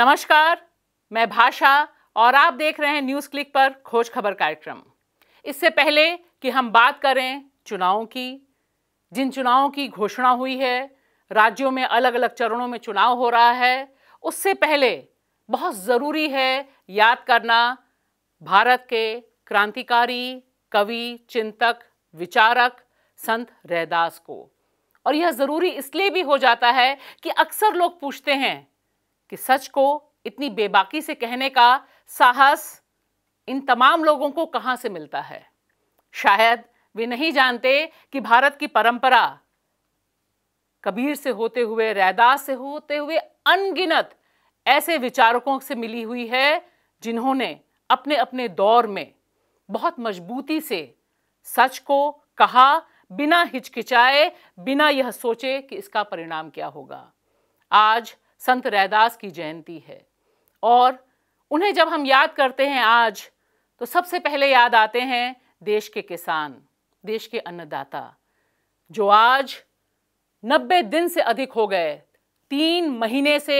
नमस्कार मैं भाषा और आप देख रहे हैं न्यूज़ क्लिक पर खोज खबर कार्यक्रम इससे पहले कि हम बात करें चुनावों की जिन चुनावों की घोषणा हुई है राज्यों में अलग अलग चरणों में चुनाव हो रहा है उससे पहले बहुत ज़रूरी है याद करना भारत के क्रांतिकारी कवि चिंतक विचारक संत रैदास को और यह ज़रूरी इसलिए भी हो जाता है कि अक्सर लोग पूछते हैं कि सच को इतनी बेबाकी से कहने का साहस इन तमाम लोगों को कहां से मिलता है शायद वे नहीं जानते कि भारत की परंपरा कबीर से होते हुए रैदास से होते हुए अनगिनत ऐसे विचारकों से मिली हुई है जिन्होंने अपने अपने दौर में बहुत मजबूती से सच को कहा बिना हिचकिचाए बिना यह सोचे कि इसका परिणाम क्या होगा आज संत रैदास की जयंती है और उन्हें जब हम याद करते हैं आज तो सबसे पहले याद आते हैं देश के किसान देश के अन्नदाता जो आज नब्बे दिन से अधिक हो गए तीन महीने से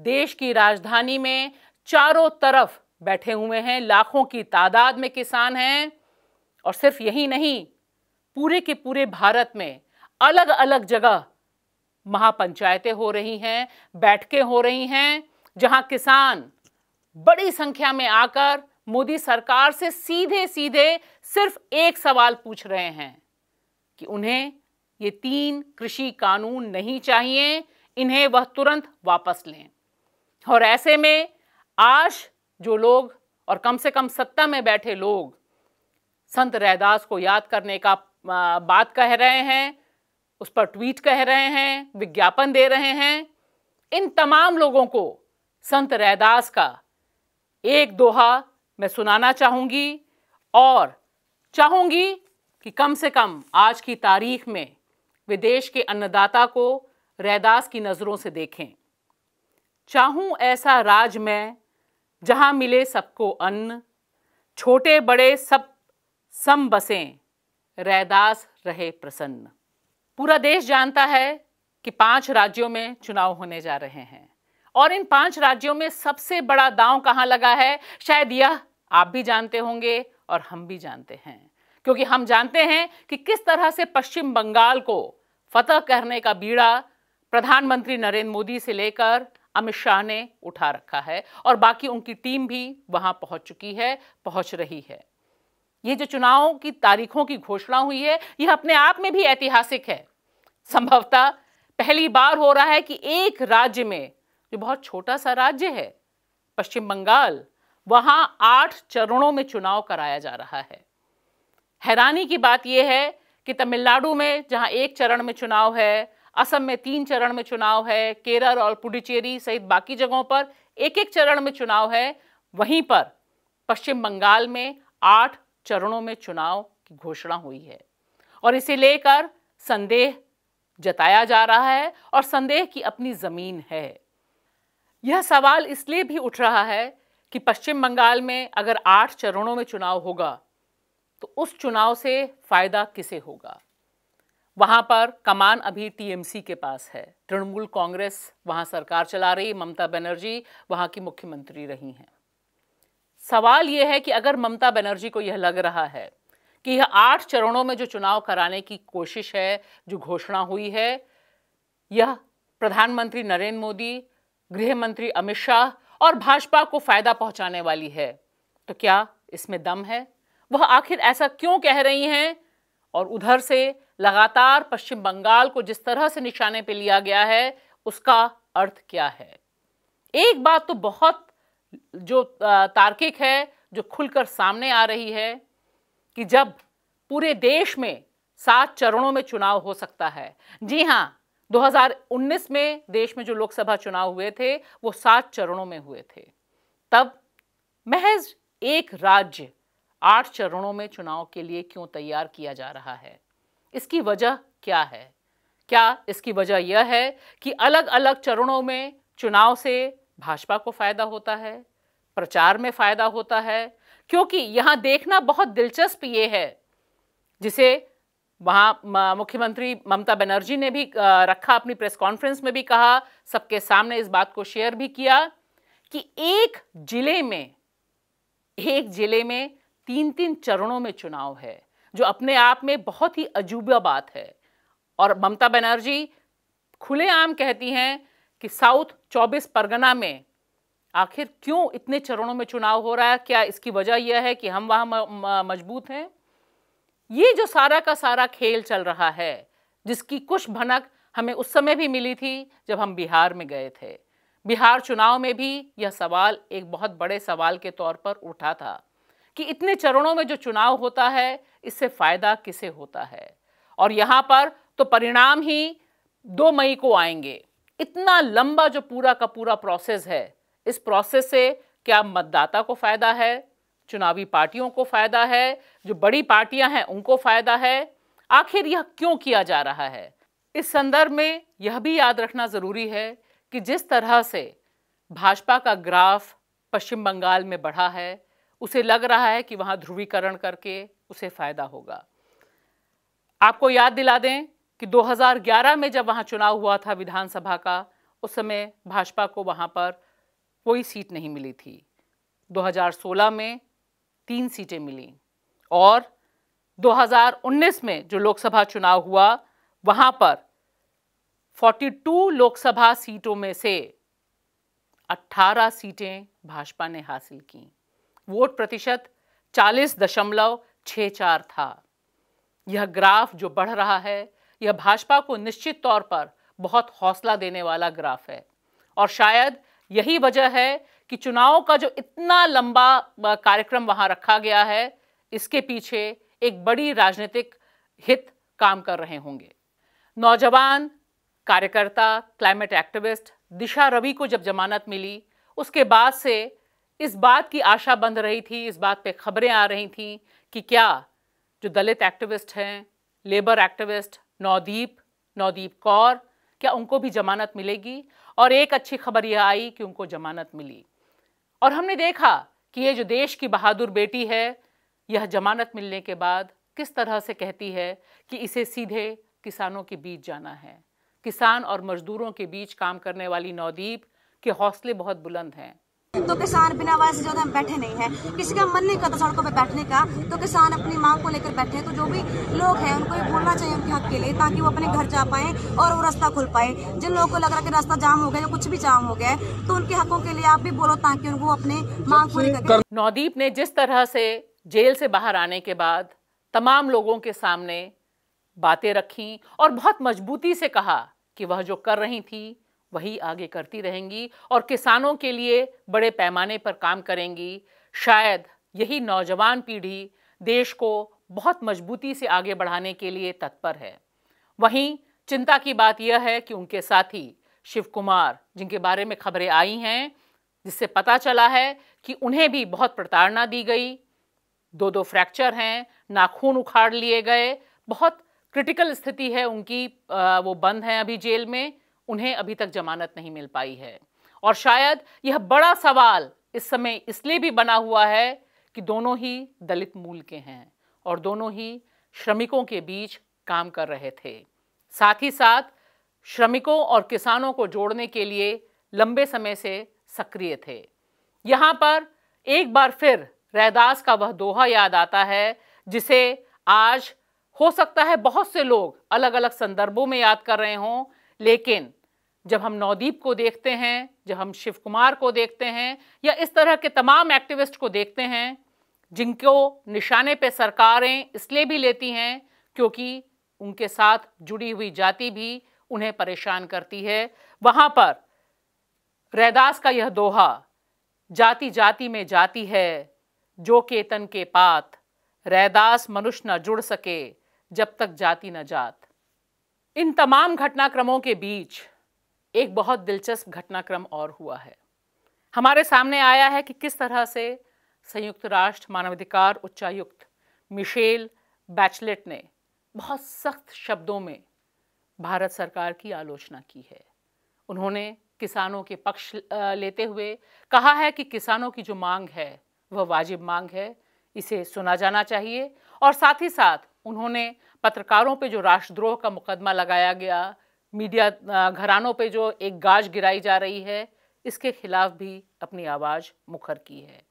देश की राजधानी में चारों तरफ बैठे हुए हैं लाखों की तादाद में किसान हैं और सिर्फ यही नहीं पूरे के पूरे भारत में अलग अलग जगह महापंचायतें हो रही हैं बैठकें हो रही हैं जहां किसान बड़ी संख्या में आकर मोदी सरकार से सीधे सीधे सिर्फ एक सवाल पूछ रहे हैं कि उन्हें ये तीन कृषि कानून नहीं चाहिए इन्हें वह तुरंत वापस लें और ऐसे में आज जो लोग और कम से कम सत्ता में बैठे लोग संत रैदास को याद करने का बात कह रहे हैं उस पर ट्वीट कह रहे हैं विज्ञापन दे रहे हैं इन तमाम लोगों को संत रैदास का एक दोहा मैं सुनाना चाहूंगी और चाहूंगी कि कम से कम आज की तारीख में विदेश के अन्नदाता को रैदास की नज़रों से देखें चाहूँ ऐसा राज में जहाँ मिले सबको अन्न छोटे बड़े सब सम बसें रैदास रहे प्रसन्न पूरा देश जानता है कि पांच राज्यों में चुनाव होने जा रहे हैं और इन पांच राज्यों में सबसे बड़ा दांव कहां लगा है शायद यह आप भी जानते होंगे और हम भी जानते हैं क्योंकि हम जानते हैं कि किस तरह से पश्चिम बंगाल को फतह करने का बीड़ा प्रधानमंत्री नरेंद्र मोदी से लेकर अमित शाह ने उठा रखा है और बाकी उनकी टीम भी वहां पहुंच चुकी है पहुंच रही है ये जो चुनाव की तारीखों की घोषणा हुई है यह अपने आप में भी ऐतिहासिक है संभवतः पहली बार हो रहा है कि एक राज्य में जो बहुत छोटा सा राज्य है पश्चिम बंगाल वहां आठ चरणों में चुनाव कराया जा रहा है हैरानी की बात यह है कि तमिलनाडु में जहां एक चरण में चुनाव है असम में तीन चरण में चुनाव है केरल और पुडुचेरी सहित बाकी जगहों पर एक एक चरण में चुनाव है वहीं पर पश्चिम बंगाल में आठ चरणों में चुनाव की घोषणा हुई है और इसे लेकर संदेह जताया जा रहा है और संदेह की अपनी ज़मीन है यह सवाल इसलिए भी उठ रहा है कि पश्चिम बंगाल में अगर आठ चरणों में चुनाव होगा तो उस चुनाव से फ़ायदा किसे होगा वहां पर कमान अभी टीएमसी के पास है तृणमूल कांग्रेस वहां सरकार चला रही ममता बनर्जी वहां की मुख्यमंत्री रही हैं सवाल यह है कि अगर ममता बनर्जी को यह लग रहा है कि यह आठ चरणों में जो चुनाव कराने की कोशिश है जो घोषणा हुई है यह प्रधानमंत्री नरेंद्र मोदी गृह मंत्री अमित शाह और भाजपा को फायदा पहुंचाने वाली है तो क्या इसमें दम है वह आखिर ऐसा क्यों कह रही हैं और उधर से लगातार पश्चिम बंगाल को जिस तरह से निशाने पर लिया गया है उसका अर्थ क्या है एक बात तो बहुत जो तार्किक है जो खुलकर सामने आ रही है कि जब पूरे देश में सात चरणों में चुनाव हो सकता है जी हाँ 2019 में देश में जो लोकसभा चुनाव हुए थे वो सात चरणों में हुए थे तब महज एक राज्य आठ चरणों में चुनाव के लिए क्यों तैयार किया जा रहा है इसकी वजह क्या है क्या इसकी वजह यह है कि अलग अलग चरणों में चुनाव से भाजपा को फ़ायदा होता है प्रचार में फ़ायदा होता है क्योंकि यहां देखना बहुत दिलचस्प ये है जिसे वहां मुख्यमंत्री ममता बनर्जी ने भी रखा अपनी प्रेस कॉन्फ्रेंस में भी कहा सबके सामने इस बात को शेयर भी किया कि एक जिले में एक जिले में तीन तीन चरणों में चुनाव है जो अपने आप में बहुत ही अजूबा बात है और ममता बनर्जी खुलेआम कहती हैं कि साउथ 24 परगना में आखिर क्यों इतने चरणों में चुनाव हो रहा है क्या इसकी वजह यह है कि हम वहाँ मजबूत हैं ये जो सारा का सारा खेल चल रहा है जिसकी कुछ भनक हमें उस समय भी मिली थी जब हम बिहार में गए थे बिहार चुनाव में भी यह सवाल एक बहुत बड़े सवाल के तौर पर उठा था कि इतने चरणों में जो चुनाव होता है इससे फ़ायदा किसे होता है और यहाँ पर तो परिणाम ही दो मई को आएंगे इतना लंबा जो पूरा का पूरा प्रोसेस है इस प्रोसेस से क्या मतदाता को फ़ायदा है चुनावी पार्टियों को फ़ायदा है जो बड़ी पार्टियां हैं उनको फ़ायदा है आखिर यह क्यों किया जा रहा है इस संदर्भ में यह भी याद रखना ज़रूरी है कि जिस तरह से भाजपा का ग्राफ पश्चिम बंगाल में बढ़ा है उसे लग रहा है कि वहां ध्रुवीकरण करके उसे फ़ायदा होगा आपको याद दिला दें कि 2011 में जब वहाँ चुनाव हुआ था विधानसभा का उस समय भाजपा को वहाँ पर कोई सीट नहीं मिली थी 2016 में तीन सीटें मिली और 2019 में जो लोकसभा चुनाव हुआ वहाँ पर 42 लोकसभा सीटों में से 18 सीटें भाजपा ने हासिल की वोट प्रतिशत चालीस दशमलव छः चार था यह ग्राफ जो बढ़ रहा है यह भाजपा को निश्चित तौर पर बहुत हौसला देने वाला ग्राफ है और शायद यही वजह है कि चुनाव का जो इतना लंबा कार्यक्रम वहां रखा गया है इसके पीछे एक बड़ी राजनीतिक हित काम कर रहे होंगे नौजवान कार्यकर्ता क्लाइमेट एक्टिविस्ट दिशा रवि को जब जमानत मिली उसके बाद से इस बात की आशा बंध रही थी इस बात पे खबरें आ रही थी कि क्या जो दलित एक्टिविस्ट हैं लेबर एक्टिविस्ट नवदीप नवदीप कौर क्या उनको भी जमानत मिलेगी और एक अच्छी खबर यह आई कि उनको जमानत मिली और हमने देखा कि ये जो देश की बहादुर बेटी है यह जमानत मिलने के बाद किस तरह से कहती है कि इसे सीधे किसानों के बीच जाना है किसान और मजदूरों के बीच काम करने वाली नवदीप के हौसले बहुत बुलंद हैं तो किसान बिना वजह से ज़्यादा बैठे नहीं है किसी का मन नहीं करता सड़कों पर बैठने का तो किसान अपनी मांग को लेकर बैठे हैं तो जो भी लोग हैं उनको ये बोलना चाहिए उनके हक के लिए ताकि वो अपने घर जा पाए और वो रास्ता खुल पाए जिन लोगों को लग रहा है कि रास्ता जाम हो गया या कुछ भी जाम हो गया तो उनके हकों के लिए आप भी बोलो ताकि उनको अपने मांग पूरी कर नवदीप ने जिस तरह से जेल से बाहर आने के बाद तमाम लोगों के सामने बातें रखी और बहुत मजबूती से कहा कि वह जो कर रही थी वही आगे करती रहेंगी और किसानों के लिए बड़े पैमाने पर काम करेंगी शायद यही नौजवान पीढ़ी देश को बहुत मजबूती से आगे बढ़ाने के लिए तत्पर है वहीं चिंता की बात यह है कि उनके साथी शिव कुमार जिनके बारे में खबरें आई हैं जिससे पता चला है कि उन्हें भी बहुत प्रताड़ना दी गई दो दो फ्रैक्चर हैं नाखून उखाड़ लिए गए बहुत क्रिटिकल स्थिति है उनकी आ, वो बंद हैं अभी जेल में उन्हें अभी तक जमानत नहीं मिल पाई है और शायद यह बड़ा सवाल इस समय इसलिए भी बना हुआ है कि दोनों ही दलित मूल के हैं और दोनों ही श्रमिकों के बीच काम कर रहे थे साथ ही साथ श्रमिकों और किसानों को जोड़ने के लिए लंबे समय से सक्रिय थे यहाँ पर एक बार फिर रैदास का वह दोहा याद आता है जिसे आज हो सकता है बहुत से लोग अलग अलग संदर्भों में याद कर रहे हों लेकिन जब हम नवदीप को देखते हैं जब हम शिव कुमार को देखते हैं या इस तरह के तमाम एक्टिविस्ट को देखते हैं जिनको निशाने पे सरकारें इसलिए भी लेती हैं क्योंकि उनके साथ जुड़ी हुई जाति भी उन्हें परेशान करती है वहाँ पर रैदास का यह दोहा जाति जाति में जाती है जो केतन के पात रैदास मनुष्य न जुड़ सके जब तक जाति न जात इन तमाम घटनाक्रमों के बीच एक बहुत दिलचस्प घटनाक्रम और हुआ है हमारे सामने आया है कि किस तरह से संयुक्त राष्ट्र मानवाधिकार उच्चायुक्त मिशेल बैचलेट ने बहुत सख्त शब्दों में भारत सरकार की आलोचना की है उन्होंने किसानों के पक्ष लेते हुए कहा है कि किसानों की जो मांग है वह वाजिब मांग है इसे सुना जाना चाहिए और साथ ही साथ उन्होंने पत्रकारों पे जो राष्ट्रद्रोह का मुकदमा लगाया गया मीडिया घरानों पे जो एक गाज गिराई जा रही है इसके खिलाफ भी अपनी आवाज़ मुखर की है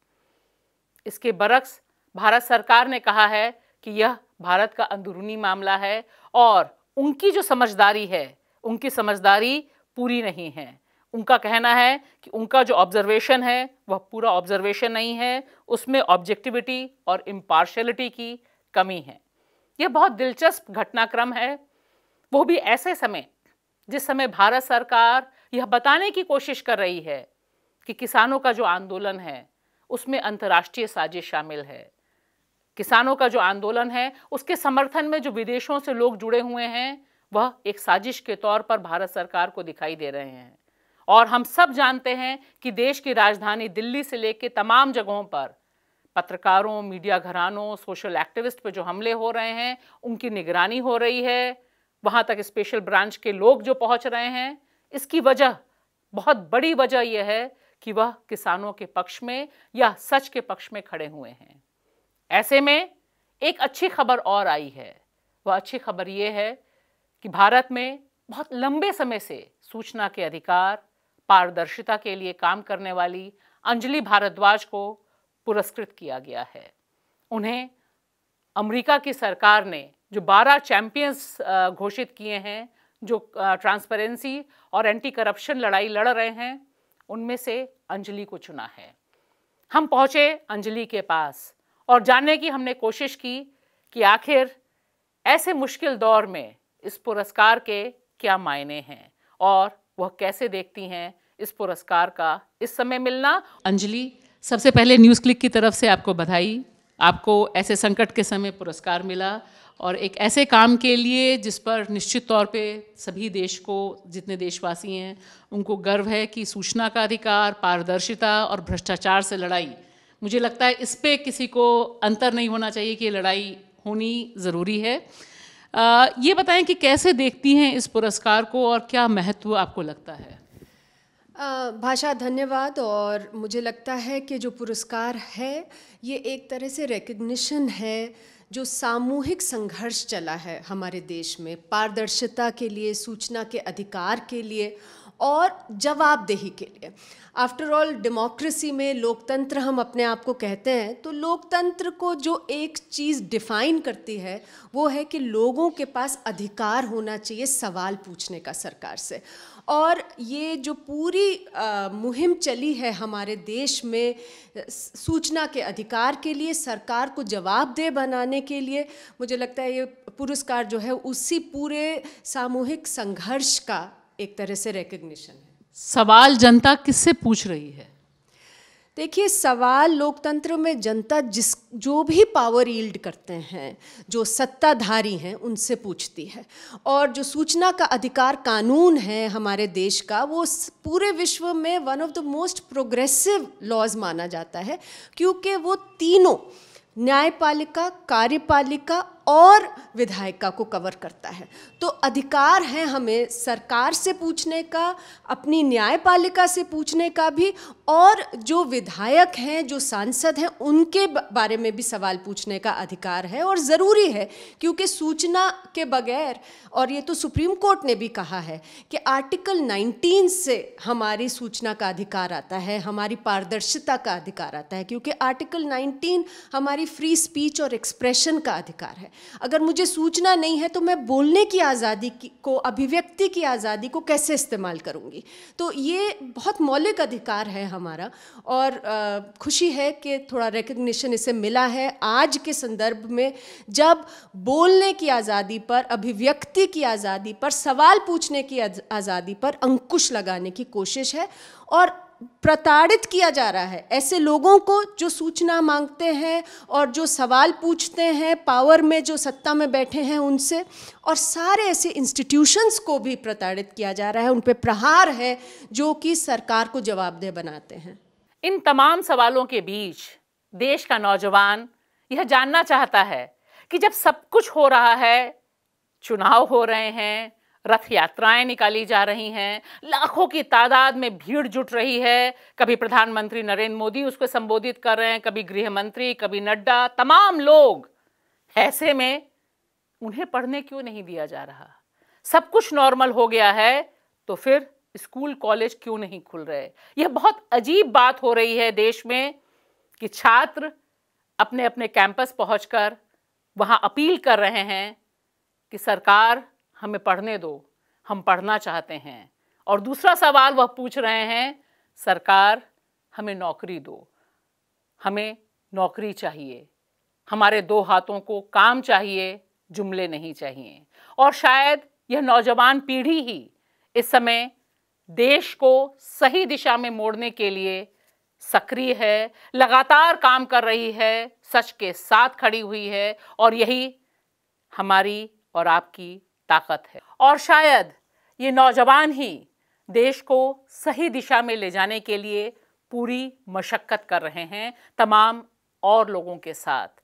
इसके बरक्स भारत सरकार ने कहा है कि यह भारत का अंदरूनी मामला है और उनकी जो समझदारी है उनकी समझदारी पूरी नहीं है उनका कहना है कि उनका जो ऑब्जर्वेशन है वह पूरा ऑब्जर्वेशन नहीं है उसमें ऑब्जेक्टिविटी और इम्पार्शलिटी की कमी है यह बहुत दिलचस्प घटनाक्रम है वो भी ऐसे समय जिस समय भारत सरकार यह बताने की कोशिश कर रही है कि किसानों का जो आंदोलन है उसमें अंतर्राष्ट्रीय साजिश शामिल है किसानों का जो आंदोलन है उसके समर्थन में जो विदेशों से लोग जुड़े हुए हैं वह एक साजिश के तौर पर भारत सरकार को दिखाई दे रहे हैं और हम सब जानते हैं कि देश की राजधानी दिल्ली से लेकर तमाम जगहों पर पत्रकारों मीडिया घरानों सोशल एक्टिविस्ट पे जो हमले हो रहे हैं उनकी निगरानी हो रही है वहाँ तक स्पेशल ब्रांच के लोग जो पहुँच रहे हैं इसकी वजह बहुत बड़ी वजह यह है कि वह किसानों के पक्ष में या सच के पक्ष में खड़े हुए हैं ऐसे में एक अच्छी खबर और आई है वह अच्छी खबर ये है कि भारत में बहुत लंबे समय से सूचना के अधिकार पारदर्शिता के लिए काम करने वाली अंजलि भारद्वाज को पुरस्कृत किया गया है उन्हें अमेरिका की सरकार ने जो 12 चैंपियंस घोषित किए हैं जो ट्रांसपेरेंसी और एंटी करप्शन लड़ाई लड़ रहे हैं उनमें से अंजलि को चुना है हम पहुंचे अंजलि के पास और जानने की हमने कोशिश की कि आखिर ऐसे मुश्किल दौर में इस पुरस्कार के क्या मायने हैं और वह कैसे देखती हैं इस पुरस्कार का इस समय मिलना अंजलि सबसे पहले न्यूज़ क्लिक की तरफ से आपको बधाई आपको ऐसे संकट के समय पुरस्कार मिला और एक ऐसे काम के लिए जिस पर निश्चित तौर पे सभी देश को जितने देशवासी हैं उनको गर्व है कि सूचना का अधिकार पारदर्शिता और भ्रष्टाचार से लड़ाई मुझे लगता है इस पर किसी को अंतर नहीं होना चाहिए कि लड़ाई होनी ज़रूरी है आ, ये बताएं कि कैसे देखती हैं इस पुरस्कार को और क्या महत्व आपको लगता है भाषा धन्यवाद और मुझे लगता है कि जो पुरस्कार है ये एक तरह से रिकग्निशन है जो सामूहिक संघर्ष चला है हमारे देश में पारदर्शिता के लिए सूचना के अधिकार के लिए और जवाबदेही के लिए आफ्टर ऑल डेमोक्रेसी में लोकतंत्र हम अपने आप को कहते हैं तो लोकतंत्र को जो एक चीज़ डिफाइन करती है वो है कि लोगों के पास अधिकार होना चाहिए सवाल पूछने का सरकार से और ये जो पूरी मुहिम चली है हमारे देश में सूचना के अधिकार के लिए सरकार को जवाबदेह बनाने के लिए मुझे लगता है ये पुरस्कार जो है उसी पूरे सामूहिक संघर्ष का एक तरह से रिकग्निशन है सवाल जनता किससे पूछ रही है देखिए सवाल लोकतंत्र में जनता जिस जो भी पावर यील्ड करते हैं जो सत्ताधारी हैं उनसे पूछती है और जो सूचना का अधिकार कानून है हमारे देश का वो पूरे विश्व में one of the most progressive laws माना जाता है क्योंकि वो तीनों न्यायपालिका कार्यपालिका और विधायिका को कवर करता है तो अधिकार है हमें सरकार से पूछने का अपनी न्यायपालिका से पूछने का भी और जो विधायक हैं जो सांसद हैं उनके बारे में भी सवाल पूछने का अधिकार है और ज़रूरी है क्योंकि सूचना के बगैर और ये तो सुप्रीम कोर्ट ने भी कहा है कि आर्टिकल 19 से हमारी सूचना का अधिकार आता है हमारी पारदर्शिता का अधिकार आता है क्योंकि आर्टिकल 19 हमारी फ्री स्पीच और एक्सप्रेशन का अधिकार है अगर मुझे सूचना नहीं है तो मैं बोलने की आज़ादी को अभिव्यक्ति की आज़ादी को कैसे इस्तेमाल करूँगी तो ये बहुत मौलिक अधिकार है हमारा और खुशी है कि थोड़ा रिकग्निशन इसे मिला है आज के संदर्भ में जब बोलने की आज़ादी पर अभिव्यक्ति की आज़ादी पर सवाल पूछने की आज़ादी पर अंकुश लगाने की कोशिश है और प्रताड़ित किया जा रहा है ऐसे लोगों को जो सूचना मांगते हैं और जो सवाल पूछते हैं पावर में जो सत्ता में बैठे हैं उनसे और सारे ऐसे इंस्टीट्यूशंस को भी प्रताड़ित किया जा रहा है उन पर प्रहार है जो कि सरकार को जवाबदेह बनाते हैं इन तमाम सवालों के बीच देश का नौजवान यह जानना चाहता है कि जब सब कुछ हो रहा है चुनाव हो रहे हैं रथ यात्राएं निकाली जा रही हैं लाखों की तादाद में भीड़ जुट रही है कभी प्रधानमंत्री नरेंद्र मोदी उसको संबोधित कर रहे हैं कभी गृह मंत्री कभी नड्डा तमाम लोग ऐसे में उन्हें पढ़ने क्यों नहीं दिया जा रहा सब कुछ नॉर्मल हो गया है तो फिर स्कूल कॉलेज क्यों नहीं खुल रहे यह बहुत अजीब बात हो रही है देश में कि छात्र अपने अपने कैंपस पहुंचकर वहां अपील कर रहे हैं कि सरकार हमें पढ़ने दो हम पढ़ना चाहते हैं और दूसरा सवाल वह पूछ रहे हैं सरकार हमें नौकरी दो हमें नौकरी चाहिए हमारे दो हाथों को काम चाहिए जुमले नहीं चाहिए और शायद यह नौजवान पीढ़ी ही इस समय देश को सही दिशा में मोड़ने के लिए सक्रिय है लगातार काम कर रही है सच के साथ खड़ी हुई है और यही हमारी और आपकी ताकत है और शायद ये नौजवान ही देश को सही दिशा में ले जाने के लिए पूरी मशक्क़त कर रहे हैं तमाम और लोगों के साथ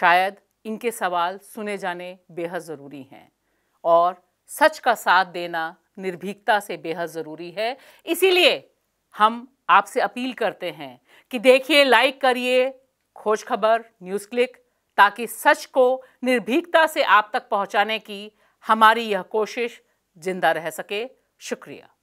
शायद इनके सवाल सुने जाने बेहद ज़रूरी हैं और सच का साथ देना निर्भीकता से बेहद ज़रूरी है इसीलिए हम आपसे अपील करते हैं कि देखिए लाइक करिए खोज खबर न्यूज़ क्लिक ताकि सच को निर्भीकता से आप तक पहुंचाने की हमारी यह कोशिश जिंदा रह सके शुक्रिया